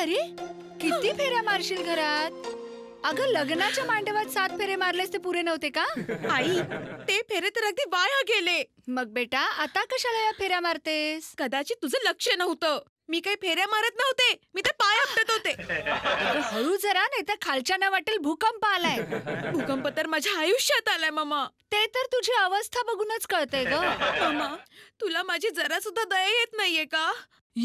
अरे किती फेऱ्या मारशील घरात अगं लग्नाच्या मांडवात सात फेरे मारलेस ते पुरे नव्हते का आई ते फेरे तर अगदी वाया गेले मग बेटा आता कशाला या फेऱ्या मारतेस कदाचित तुझं लक्ष नव्हतं मी काही फेऱ्या मारत नव्हते मी तर पाय आपटत होते हळू जरा नाही तर खालच्याना वाटेल भूकंप आलाय भूकंप तर माझ्या आयुष्यात आलाय मामा ते तर तुझी अवस्था बघूनच कळते ग मामा तुला माझी जरा सुद्धा दया येत नाहीये का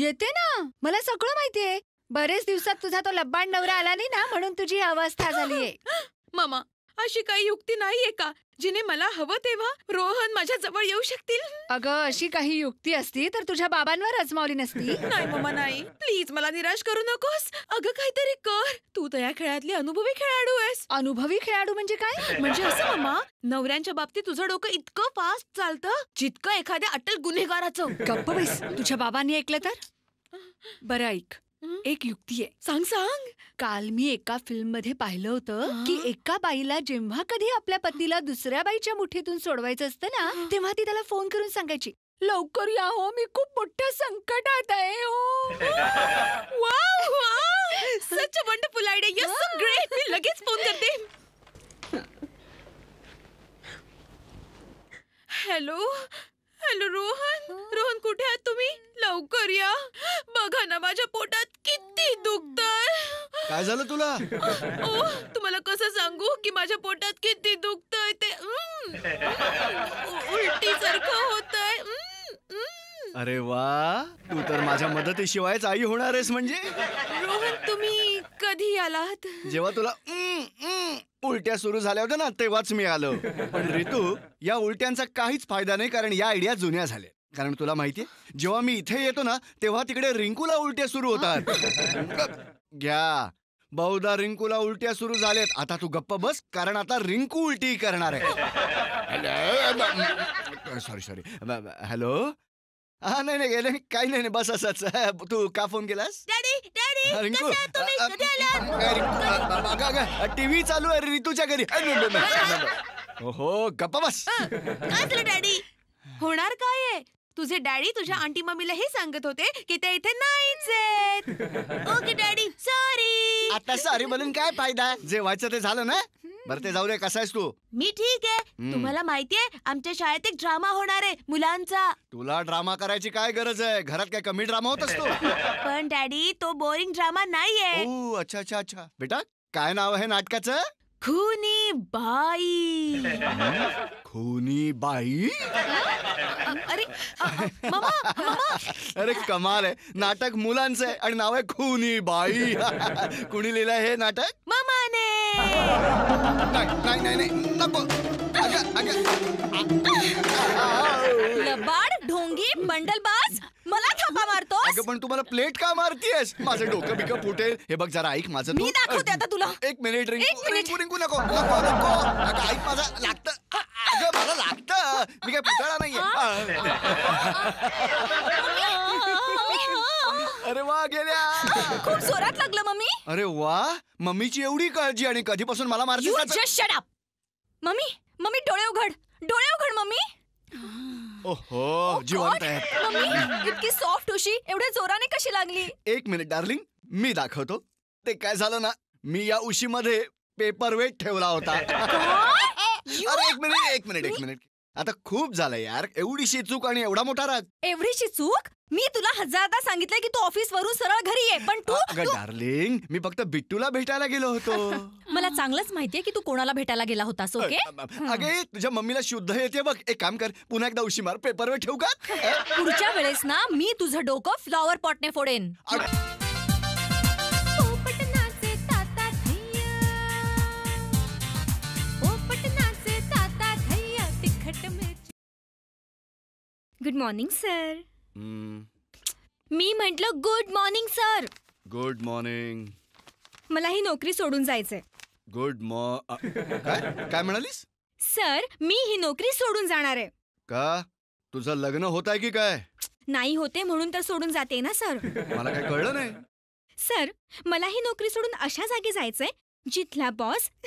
येते ना मला सगळं माहितीये बरेच दिवसात तुझा तो लब्बाण नवरा आला नाही ना म्हणून तुझी अवस्था झालीये मामा अशी काही युक्ती नाहीये का जिने मला हवं तेव्हा रोहन माझ्या जवळ येऊ शकतील अगं अशी काही युक्ती असती तर तुझ्या बाबांवर अजमावली नसती नाही मम्मा नाही प्लीज मला निराश करू नकोस अगं काहीतरी कर तू तया खेळातली अनुभवी खेळाडू आहेस अनुभवी खेळाडू म्हणजे काय म्हणजे असं मामा नवऱ्यांच्या बाबतीत तुझं डोकं इतकं फास्ट चालतं जितकं एखाद्या अटल गुन्हेगाराचं गप्प बैस तुझ्या बाबांनी ऐकलं तर बरं ऐक एक युक्ती आहे सांग सांग काल मी एका फिल्म मध्ये पाहिलं होतं की एका बाईला जेव्हा कधी आपल्या पतीला दुसऱ्या बाईच्या मुठीतून सोडवायचं असतं ना तेव्हा ती त्याला फोन करून सांगायची लवकर या हो मी खूप मोठ्या संकटात आहे हो such wonderful idea yes great मी लगेच फोन करते हॅलो हॅलो रोहन रोहन कुठे आहात तुम्ही लवकर या बघा ना माझ्या पोटात दुखतय काय झालं तुला ओ तुम्हाला कसं सांगू की माझ्या पोटात किती दुखतय ते उलटी सारखं होत अरे वा तू तर माझ्या मदतीशिवायच आई होणार आहेस म्हणजे रोहन तुम्ही कधी आलात जेव्हा तुला उलट्या सुरू झाल्या होत्या ना तेव्हाच मी आलो पण रितू या उलट्यांचा काहीच फायदा नाही कारण या आयडिया जुन्या झाल्या कारण तुला माहितीये जेव्हा मी इथे येतो ना तेव्हा तिकडे रिंकूला उलट्या सुरू होतात घ्या बहुधा रिंकूला उलट्या सुरू झाल्यात आता तू गप्प बस कारण आता रिंकू उलटी करणार आहे सॉरी सॉरी हॅलो हा नाही नाही गेले काही नाही बस असाच तू का फोन केलास रिंकू टीव्ही चालू आहे रितूच्या घरी हो गप्पा बस काय डॅडी होणार काय आहे तुझे डॅडी तुझ्या आंटी मम्मीला हे सांगत होते की ते इथे नाहीच आहेत ओके डॅडी सॉरी आता सॉरी बोलून काय फायदा जे व्हायचं ते झालं ना बरं ते जाऊ दे कसा आहेस तू मी ठीक आहे तुम्हाला माहितीये आमच्या शाळेत एक ड्रामा होणार आहे मुलांचा तुला ड्रामा करायची काय गरज आहे घरात काय कमी ड्रामा होत असतो पण डॅडी तो बोरिंग ड्रामा नाहीये अच्छा अच्छा अच्छा बेटा काय नाव आहे नाटकाचं खुनी बाई खुनी बाई अरे अरे कमाल है नाटक मुला आहे नाव है खूनी बाई कु लिहिलं हे नाटक मामा ने नहीं नहीं नहीं अगं, लबाड ढोंगी बंडलबाज मला थापा मारतो अगं पण तू मला प्लेट का मारतीयस माझं डोकं बिक फुटेल हे बघ जरा ऐक माझं मी दाखवते आता तुला एक मिनिट रिंकू रिंकू रिंकू नको नको नको अगं ऐक माझं लागत अगं मला लागत मी काय पुतळा नाहीये अरे वा गेल्या खूप जोरात लागलं मम्मी अरे वा मम्मीची एवढी काळजी आणि कधीपासून मला मारते मम्मी मम्मी डोळे उघड डोळे उघड मम्मी ओहो oh जिवंत मम्मी इतकी सॉफ्ट उशी एवढ्या जोराने कशी लागली एक मिनिट डार्लिंग मी दाखवतो ते काय झालं ना मी या उशीमध्ये पेपर वेट ठेवला होता अरे एक मिनिट एक मिनिट एक मिनिट आता खूप झालं यार एवढीशी चूक आणि एवढा मोठा राग एवढीशी चूक मी तुला हजारदा सांगितलं की तू ऑफिस वरून सरळ घरी ये पण तू अगं डार्लिंग मी फक्त बिट्टूला भेटायला गेलो होतो मला चांगलंच माहितीये की तू कोणाला भेटायला गेला होतास ओके अगे तुझ्या मम्मीला शुद्ध येते बघ एक काम कर पुन्हा एकदा उशी मार पेपरवर ठेवू का पुढच्या वेळेस ना मी तुझं डोकं फ्लॉवर पॉटने फोडेन गुड मॉर्निंग सर मी म्हटलं good morning sir good morning मला ही नोकरी सोडून जायचंय गुड मॉ काय काय म्हणालीस सर मी ही नोकरी सोडून जाणार आहे का तुझं लग्न होत आहे की काय नाही होते म्हणून तर सोडून जाते ना सर मला काय कळलं नाही सर मला ही नोकरी सोडून अशा जागी जायचंय जिथला बॉस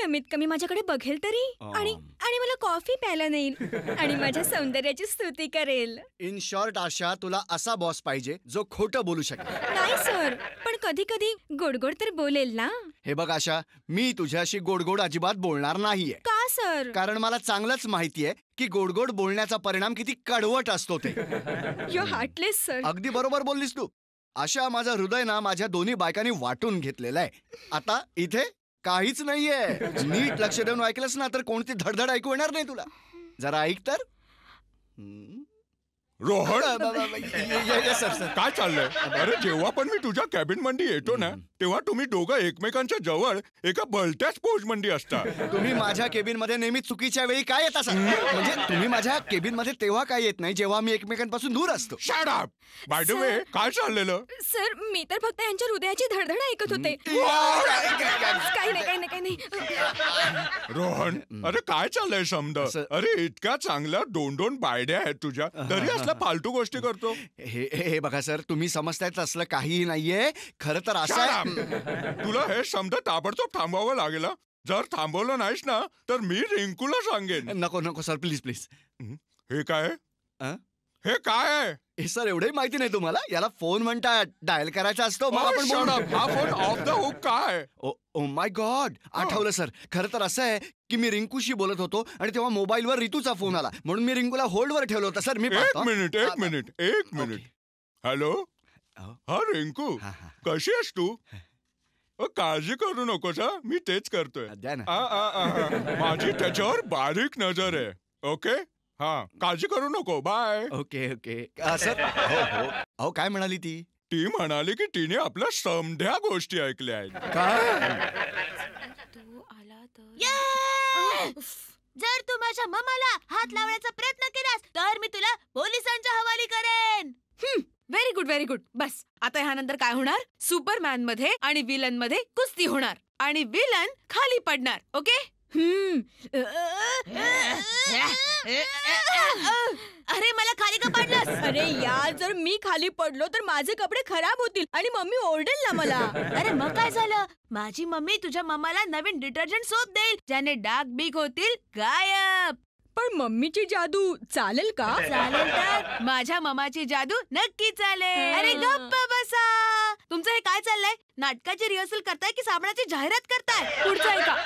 कमीत कमी माझ्याकडे बघेल तरी आणि आणि मला कॉफी प्यायला नेईल आणि माझ्या सौंदर्याची स्तुती करेल इन शॉर्ट आशा तुला असा बॉस पाहिजे जो खोटं बोलू शकेल नाही सर पण कधी कधी गोडगोड तर बोलेल ना हे बघ आशा मी तुझ्याशी गोडगोड अजिबात बोलणार नाहीये का सर कारण मला चांगलंच माहितीये की गोडगोड बोलण्याचा परिणाम किती कडवट असतो ते यो हार्टलेस सर अगदी बरोबर बोललीस तू आशा माझा हृदय ना माझ्या दोन्ही बायकांनी वाटून घेतलेला आहे आता इथे काहीच नाहीये नीट लक्ष देऊन ऐकलंस ना तर कोणती धडधड ऐकू येणार नाही तुला जरा ऐक तर रोहन काय चाललंय अरे जेव्हा पण मी तुझ्या कॅबिन मंडी येतो ना तेव्हा तुम्ही दोघं एकमेकांच्या जवळ एका भलत्याच पोज मंडी असता तुम्ही माझ्या केबिन मध्ये नेहमी चुकीच्या वेळी काय येत असाल म्हणजे तुम्ही माझ्या केबिन मध्ये तेव्हा काय येत नाही जेव्हा मी एकमेकांपासून दूर असतो शाडा बाय द वे काय चाललेलं सर मी तर फक्त यांच्या हृदयाची धडधड ऐकत होते काही नाही काही नाही रोहन अरे काय चाललंय शब्द अरे इतक्या चांगल्या दोन दोन बायड्या आहेत तुझ्या तरी असल्या फालतू गोष्टी करतो हे हे बघा सर तुम्ही समजतायत असलं काही नाहीये खरं तर असं तुला हे शब्द ताबडतोब थांबवावं लागेल जर थांबवलं नाहीस ना तर मी रिंकूला सांगेन नको नको सर प्लीज प्लीज हे काय हे काय हे सर एवढे माहिती नाही तुम्हाला याला फोन म्हणतात डायल करायचा असतो मग आपण हा फोन ऑफ द हुक काय ओ माय गॉड आठवलं सर खरं तर असं आहे की मी रिंकूशी बोलत होतो आणि तेव्हा मोबाईलवर रितूचा फोन आला म्हणून मी रिंकूला होल्डवर ठेवलं होतं सर मी एक मिनिट एक मिनिट एक मिनिट हॅलो हा रिंकू कशी आहेस तू काळजी करू नकोस मी तेच करतोय माझी त्याच्यावर बारीक नजर आहे ओके हा काळजी करू नको बाय ओके ओके असं हो, हो. अहो काय म्हणाली ती ती म्हणाली की तिने आपल्या समध्या गोष्टी ऐकल्या आहेत काय तू जर तू माझ्या ममाला हात लावण्याचा प्रयत्न केलास तर मी तुला पोलिसांच्या हवाली करेन व्हेरी गुड व्हेरी गुड बस आता ह्यानंतर काय होणार सुपरमॅन मध्ये आणि विलन मध्ये कुस्ती होणार आणि विलन खाली पडणार ओके अरे मला खाली का पडलास अरे यार जर मी खाली पडलो तर माझे कपडे खराब होतील आणि मम्मी ओरडेल ना मला अरे मग काय झालं माझी मम्मी तुझ्या मम्माला नवीन डिटर्जंट सोप देईल ज्याने डाग बीग होतील गायब पण मम्मीची जादू चालेल का चालेल का माझ्या ममाची जादू नक्की चालेल अरे गप्प बसा तुमचं हे काय चाललंय नाटकाची रिहर्सल करताय की साबणाची जाहिरात करताय पुढचं ऐका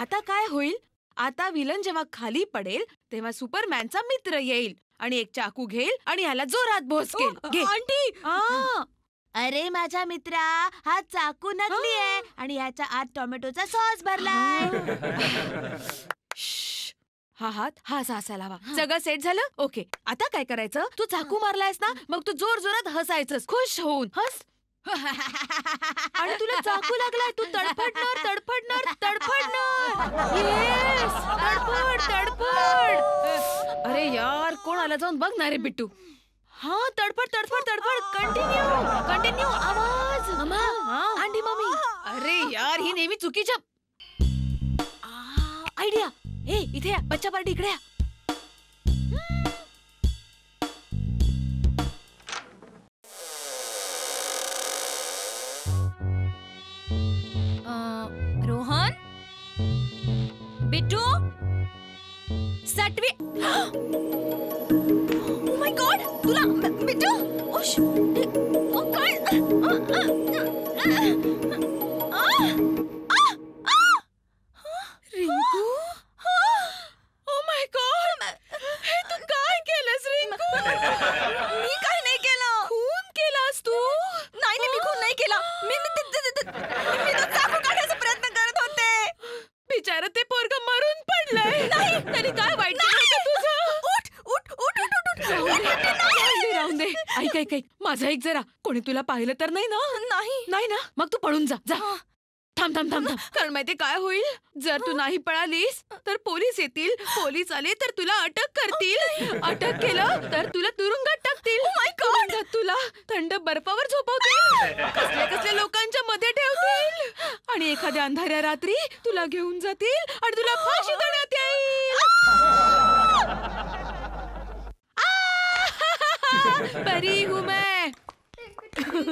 आता काय होईल आता विलन जेव्हा खाली पडेल तेव्हा सुपरमॅनचा मित्र येईल आणि एक चाकू घेईल आणि ह्याला जोरात भोसकेल आंटी अरे माझ्या मित्रा हा चाकू नकली आहे आणि ह्याच्या आत टोमॅटोचा सॉस भरलाय हा हात हा असा असायला हवा सगळं सेट झालं ओके आता काय करायचं तू चाकू मारलायस ना मग तू जोर जोरात हसायचंस खुश होऊन हस आणि तुला चाकू लागलाय तू तडफडणार तडफडणार तडफडणार येस तडफड तडफड अरे यार कोण आला जाऊन बघ ना रे बिट्टू हा तडफड तडफड तडफड कंटिन्यू कंटिन्यू आवाज अंडी मम्मी अरे यार ही नेहमी चुकीच्या आयडिया ए इथे या बच्चा पार्टी इकडे या अं, रोहन बिट्टू सटवी थांब थांब थांब कारण माहिती काय होईल जर तू नाही पळालीस तर पोलीस येतील पोलीस आले तर तुला अटक करतील oh अटक केलं तर तुला तुरुंगात टाकतील oh तुला थंड बर्फावर झोपवतील कसल्या कसल्या लोकांच्या मध्ये ठेवतील आणि एखाद्या अंधाऱ्या रात्री तुला घेऊन जातील आणि तुला फाशी देण्यात येईल परी हूं मैं काय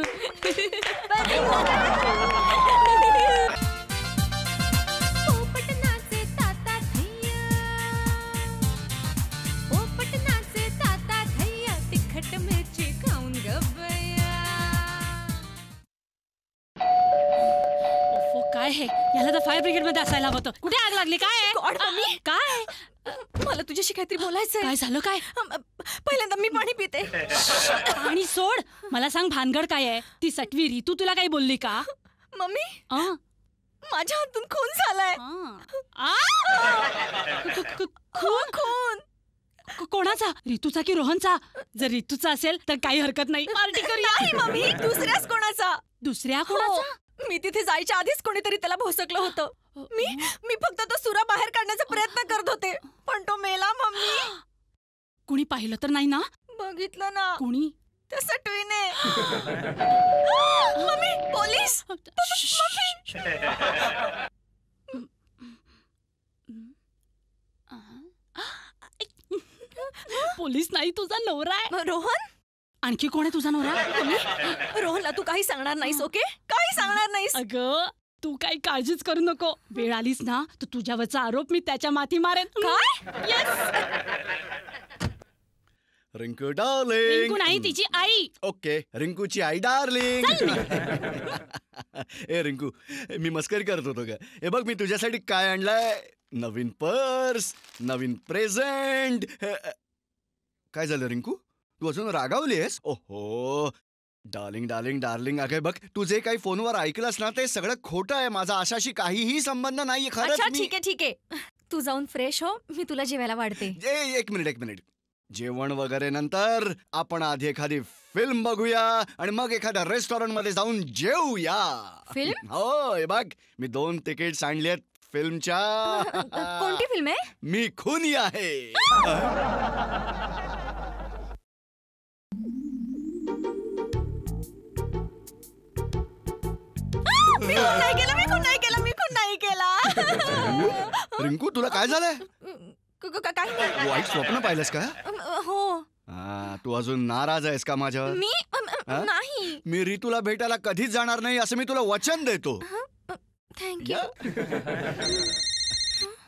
याला तर फायर ब्रिगेड मध्ये असायला होतं कुठे आग लागली काय काय मला तुझ्याशी काहीतरी बोलायचं काय झालं काय पहिल्यांदा मी पाणी पिते आणि सोड मला सांग भानगड काय आहे ती सटवी रितू तुला काही बोलली का मम्मी माझ्या हातून खून झालाय खून हो, खून कोणाचा रितूचा की रोहनचा जर रितूचा असेल तर काही हरकत नाही मम्मी दुसऱ्याच कोणाचा दुसऱ्या कोणाचा हो. मी तिथे जायच्या आधीच कोणीतरी त्याला भोसकलं होतं मी मी फक्त तो सुरा बाहेर काढण्याचा प्रयत्न करत होते पण तो मेला मम्मी कुणी पाहिलं तर नाही ना बघितलं ना कुणी त्या सटवीने मम्मी पोलीस पोलीस नाही तुझा नवरा आहे रोहन आणखी कोण आहे तुझा नवरा रोहनला तू काही सांगणार नाहीस ओके काही सांगणार नाहीस अग तू काही काळजीच करू नको वेळ आलीस ना तर तुझ्यावरचा आरोप मी त्याच्या माथी मारेन काय रिंकू डार्लिंग रिंकू नाही तिची आई ओके रिंकूची आई डार्लिंग ए रिंकू मी मस्करी करत होतो का हे बघ मी तुझ्यासाठी काय आणलाय नवीन पर्स नवीन प्रेझेंट काय झालं रिंकू तू अजून रागावली आहेस ओहो डार्लिंग डार्लिंग डार्लिंग अगे बघ तू जे काही फोनवर ऐकलंस ना ते सगळं खोटं आहे माझा अशाशी काहीही संबंध नाहीये खरं ठीक आहे ठीक आहे तू जाऊन फ्रेश हो मी तुला जेवायला वाढते जे एक मिनिट एक मिनिट जेवण वगैरे नंतर आपण आधी एखादी फिल्म बघूया आणि मग एखाद्या रेस्टॉरंट मध्ये जाऊन जेवूया फिल्म हो बघ मी दोन तिकीट आणली आहेत फिल्मच्या कोणती फिल्म आहे मी खुनी आहे रिंकू तुला काय झालंय काय वाईट स्वप्न पाहिलंस का तू अजून नाराज आहेस का माझ्यावर मी नाही मी रितूला भेटायला कधीच जाणार नाही असं मी तुला वचन देतो थँक्यू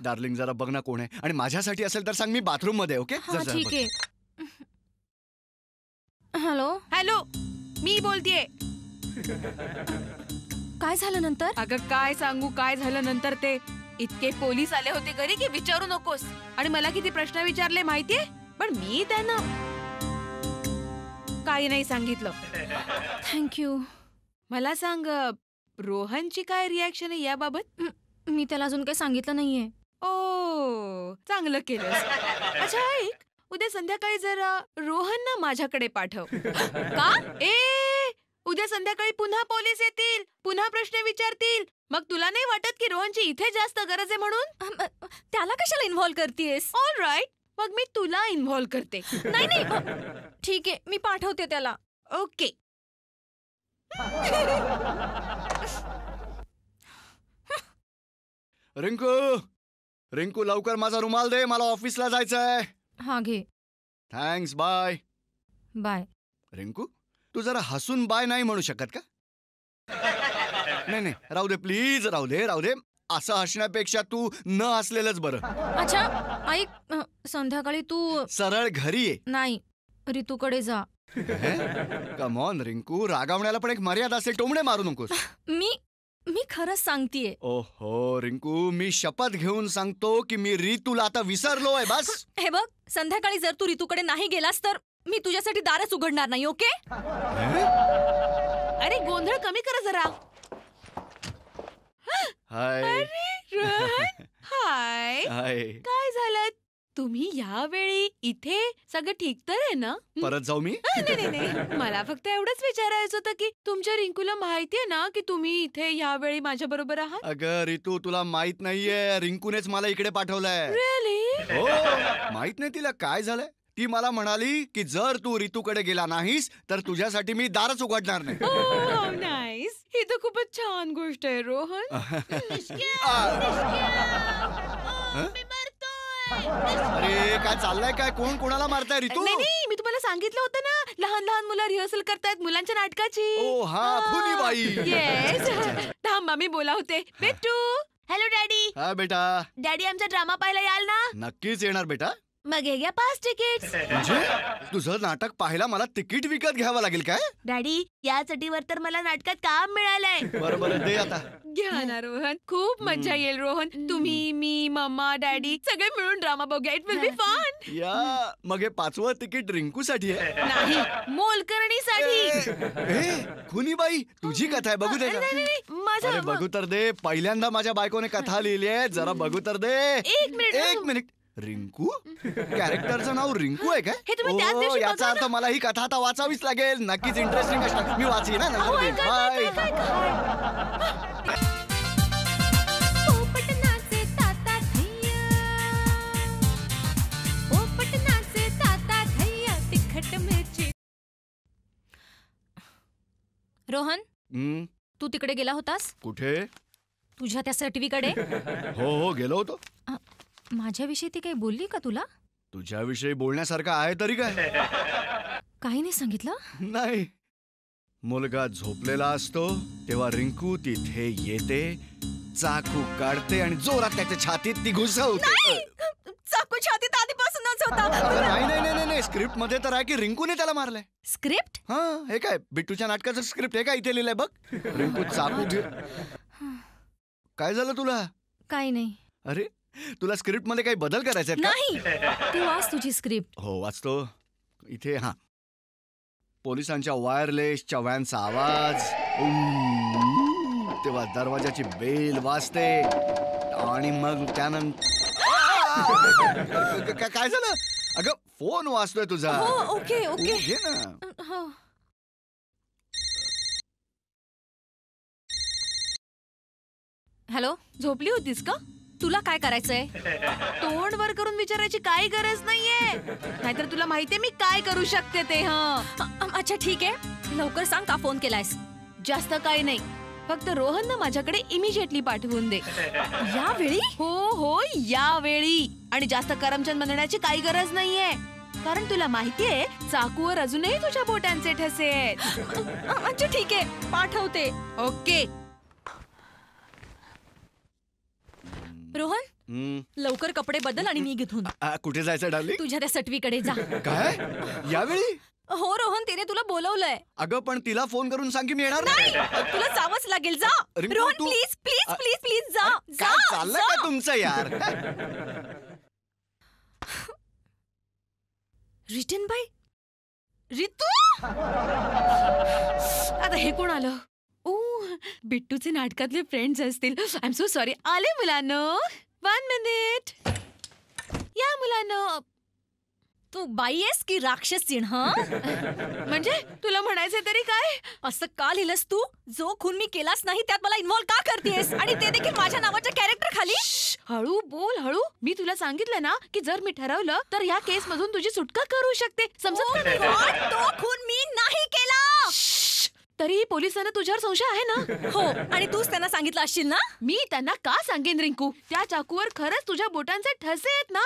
डार्लिंग जरा बघ ना कोण आहे आणि माझ्यासाठी असेल तर सांग मी बाथरूम मध्ये ओके ठीक आहे हॅलो हॅलो मी बोलतेय काय झालं नंतर अगं काय सांगू काय झालं नंतर ते इतके पोलीस आले होते घरी की विचारू नकोस आणि मला किती प्रश्न विचारले माहितीये पण मी त्यांना काही नाही सांगितलं थँक्यू मला सांग रोहनची काय रिॲक्शन आहे याबाबत मी त्याला अजून काही सांगितलं नाहीये ओ चांगलं केलं अच्छा ऐक उद्या संध्याकाळी रोहन ना माझ्याकडे पाठव का ए उद्या संध्याकाळी पुन्हा पोलीस येतील पुन्हा प्रश्न विचारतील मग तुला नाही वाटत की रोहनची इथे जास्त गरज आहे म्हणून त्याला कशाला इन्व्हॉल्व्ह करतेस ऑल राईट मग मी तुला इन्व्हॉल्व्ह करते नाही नाही ठीक आहे मी पाठवते त्याला ओके रिंकू रिंकू लवकर माझा रुमाल दे मला ऑफिसला जायचंय हा घे थँक्स बाय बाय रिंकू तू जरा हसून बाय नाही म्हणू शकत का नाही नाही राहू दे प्लीज राहू दे राहू दे असं हसण्यापेक्षा तू न हसलेलंच बरं अच्छा ऐक संध्याकाळी तू सरळ घरी ये नाही रितूकडे जा कमॉन रिंकू रागावण्याला पण एक मर्यादा असेल टोमणे मारू नकोस मी मी खरंच सांगतेय ओहो रिंकू मी शपथ घेऊन सांगतो की मी रितूला आता विसरलोय बस हे बघ संध्याकाळी जर तू कडे नाही गेलास तर मी तुझ्यासाठी दारच उघडणार नाही ओके अरे गोंधळ कमी करा जरा हाय हाय काय झालं तुम्ही यावेळी इथे सगळं ठीक तर आहे ना परत जाऊ मी मला फक्त एवढंच विचारायचं होतं की तुमच्या रिंकूला माहिती आहे ना की तुम्ही इथे यावेळी माझ्या बरोबर आहात अगं रितू तुला माहित नाहीये रिंकूनेच मला इकडे पाठवलंय रिअली हो माहित नाही तिला काय झालंय ती मला म्हणाली की जर तू रितूकडे गेला नाहीस तर तुझ्यासाठी मी दारच उघडणार नाही नाईस oh, ही तर खूपच छान गोष्ट आहे रोहन oh, अरे काय चाललंय काय कोण कोणाला मारताय रितू नाही मी तुम्हाला सांगितलं होतं ना लहान लहान मुलं रिहर्सल करतायत मुलांच्या नाटकाची ओ हा फुली बाई थांबा मी होते बेटू हॅलो डॅडी हा बेटा डॅडी आमचा ड्रामा पाहायला याल ना नक्कीच येणार बेटा मग घ्या पाच तिकीट म्हणजे तुझं नाटक पाहायला मला तिकीट विकत घ्यावं लागेल काय डॅडी या चटीवर तर मला नाटकात काम मिळालंय बरोबर दे आता घ्या ना रोहन खूप मजा येईल रोहन तुम्ही मी मम्मा डॅडी सगळे मिळून ड्रामा बघूया इट विल बी फन या मग हे पाचवं तिकीट साठी आहे नाही मोलकरणी साठी ए, खुनीबाई तुझी कथा आहे बघू दे ना का बघू तर दे पहिल्यांदा माझ्या बायकोने कथा लिहिली आहे जरा बघू तर दे एक मिनिट एक मिनिट रिंकू कॅरेक्टरचं नाव रिंकू आहे का याचा अर्थ मला ही कथा आता वाचावीच लागेल नक्कीच इंटरेस्टिंग असणार मी वाचली ना रोहन तू तिकडे गेला होतास कुठे तुझ्या त्या सर्टिफिकडे हो हो गेलो होतो माझ्याविषयी ती काही बोलली का तुला तुझ्याविषयी बोलण्यासारखं आहे तरी काय काही नाही सांगितलं नाही मुलगा झोपलेला असतो तेव्हा रिंकू तिथे येते चाकू काढते आणि जोरात त्याच्या छातीत ती घुसवते चाकू छातीत आधीपासून होता नाही नाही नाही नाही स्क्रिप्ट मध्ये तर आहे की रिंकूने त्याला मारलंय स्क्रिप्ट हा हे काय बिट्टूच्या नाटकाचं स्क्रिप्ट हे काय इथे लिहिलंय बघ रिंकू चाकू काय झालं तुला काही नाही अरे तुला स्क्रिप्ट मध्ये काही बदल करायचा नाही तू वाच तुझी स्क्रिप्ट हो वाचतो इथे हा पोलिसांच्या वायरलेसच्या व्हॅनचा आवाज तेव्हा दरवाजाची बेल वाजते आणि मग त्यानंतर काय झालं अगं फोन वाचतोय तुझा हो, ओके ओके हे ना हो. हॅलो झोपली होतीस का तुला काय करायचंय तोंड वर करून विचारायची काय गरज नाहीये नाहीतर तुला माहितीये मी काय करू शकते ते हा अच्छा ठीक आहे लवकर सांग का फोन केलायस जास्त काही नाही फक्त रोहन माझ्याकडे इमिजिएटली पाठवून दे यावेळी हो हो यावेळी आणि जास्त करमचंद म्हणण्याची काही गरज नाहीये कारण तुला माहितीये चाकूवर अजूनही तुझ्या बोटांचे ठसे आहेत अच्छा ठीक आहे पाठवते ओके लवकर कपडे बदल आणि मी घेऊन कुठे जायचं डाली तुझ्या त्या सटवीकडे जा काय यावेळी हो रोहन तिने तुला बोलवलंय अगं पण तिला फोन करून सांग की मी येणार नाही तुला जावंच लागेल जा Rohan please please please please जा जा चाललं का तुमचं यार रिटन बाय रितू आता हे कोण आलं ओ बिट्टूचे नाटकातले फ्रेंड्स असतील आय एम सो सॉरी आले मुलांना वन मिनिट या मुलानं तू बाई आहेस की राक्षस हा म्हणजे तुला म्हणायचं तरी काय असं का लिहिलंस तू जो खून मी केलास नाही त्यात मला इन्वॉल्व्ह का करतेस आणि ते देखील माझ्या नावाच्या कॅरेक्टर खाली हळू बोल हळू मी तुला सांगितलं ना की जर मी ठरवलं तर या केस मधून तुझी सुटका करू शकते समजा oh तो खून मी नाही तरी पोलिसांना तुझ्यावर संशय आहे ना हो आणि तूच त्यांना सांगितलं असशील ना मी त्यांना का सांगेन रिंकू त्या चाकूवर खरंच तुझ्या बोटांचे ठसे आहेत ना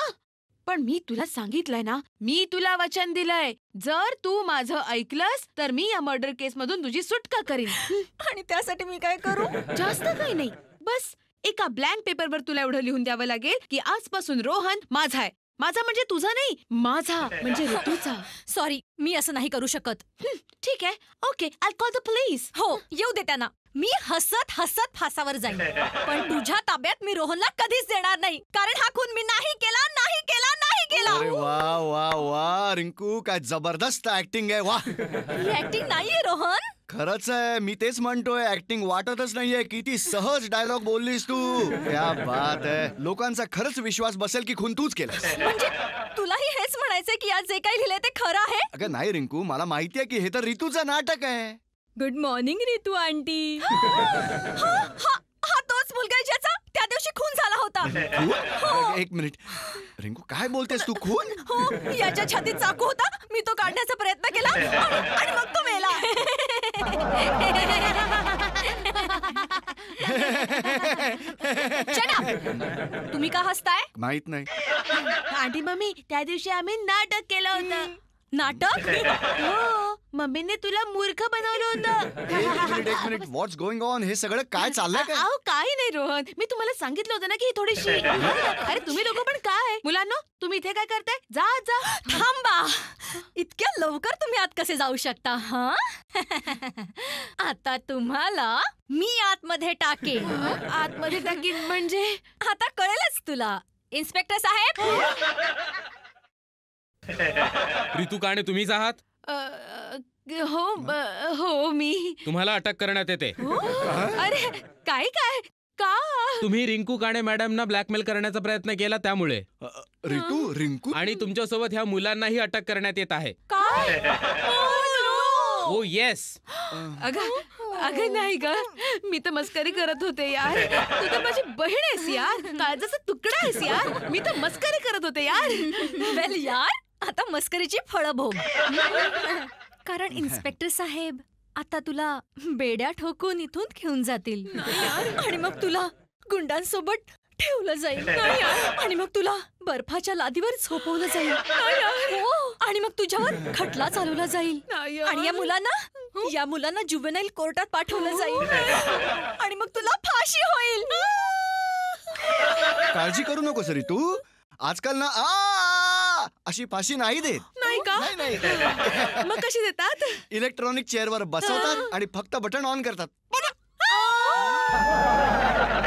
पण मी तुला सांगितलंय ना मी तुला वचन दिलंय जर तू माझं ऐकलंस तर मी या मर्डर केस मधून तुझी सुटका करीन आणि त्यासाठी मी काय करू जास्त काही नाही बस एका ब्लँक पेपरवर तुला एवढं लिहून द्यावं लागेल की आजपासून रोहन माझा आहे माझा म्हणजे तुझा नाही माझा म्हणजे ऋतूचा सॉरी मी असं नाही करू शकत ठीक आहे okay I call the please हो येऊ दे त्यांना मी हसत हसत फासावर जाईल पण तुझ्या ताब्यात मी रोहनला कधीच देणार नाही कारण हा खून मी नाही केला नाही केला नाही केला वा वा वा रिंकू काय जबरदस्त ऍक्टिंग आहे वा ही ऍक्टिंग नाहीये रोहन खरंच आहे मी तेच म्हणतोय ऍक्टिंग वाटतच नाहीये किती सहज डायलॉग बोललीस तू क्या बात आहे लोकांचा खरंच विश्वास बसेल की खून तूच केलं म्हणजे तुलाही हेच म्हणायचंय की आज जे काही लिहिलंय ते खरं आहे अगं नाही रिंकू मला माहिती आहे की हे तर ऋतूचं नाटक आहे गुड मॉर्निंग रितू आंटी हा तोच मुलगा ज्याचा त्या दिवशी खून झाला होता हो. एक मिनिट रिंकू काय बोलतेस तू खून हो, याच्या छातीत चाकू होता मी तो काढण्याचा प्रयत्न केला आणि मग तो मेला तुम्ही का हसताय माहित नाही आंटी मम्मी त्या दिवशी आम्ही नाटक केलं होतं नाटक हो मम्मीने तुला मूर्ख बनवलं होतं व्हॉट्स गोइंग ऑन हे सगळं काय चाललंय काय अहो काही नाही रोहन मी तुम्हाला सांगितलं होतं ना की थोडीशी अरे तुम्ही लोक पण काय मुलांनो तुम्ही इथे काय करताय जा जा थांबा इतक्या लवकर तुम्ही आत कसे जाऊ शकता हा आता तुम्हाला मी आतमध्ये टाके आतमध्ये टाकीन म्हणजे आता कळेलच तुला इन्स्पेक्टर साहेब ऋतू काणे तुम्हीच आहात हो हो मी तुम्हाला अटक करण्यात येते हो? अरे काय काय का तुम्ही रिंकू काणे मॅडमना ब्लॅकमेल करण्याचा प्रयत्न केला त्यामुळे रितू रिंकू आणि सोबत ह्या मुलांनाही अटक करण्यात येत आहे हो येस oh, अगं अगं नाही ग मी तर मस्करी करत होते यार तू तर माझी बहीण आहेस यार काळजाचा तुकडा आहेस यार मी तर मस्करी करत होते यार वेल यार आता मस्करीची फळं भोग कारण इन्स्पेक्टर साहेब आता तुला बेड्या ठोकून इथून घेऊन जातील आणि मग तुला गुंडांसोबत ठेवलं जाईल आणि मग तुला बर्फाच्या लादीवर झोपवलं जाईल हो, आणि मग तुझ्यावर खटला चालवला जाईल आणि या मुलांना या मुलांना जुबेनाईल कोर्टात पाठवलं जाईल आणि मग तुला फाशी होईल काळजी करू नको सरी तू आजकाल ना आ अशी फाशी नाही देत नाही का नाही नाही मग कशी देतात इलेक्ट्रॉनिक चेअरवर बसवतात आणि फक्त बटन ऑन करतात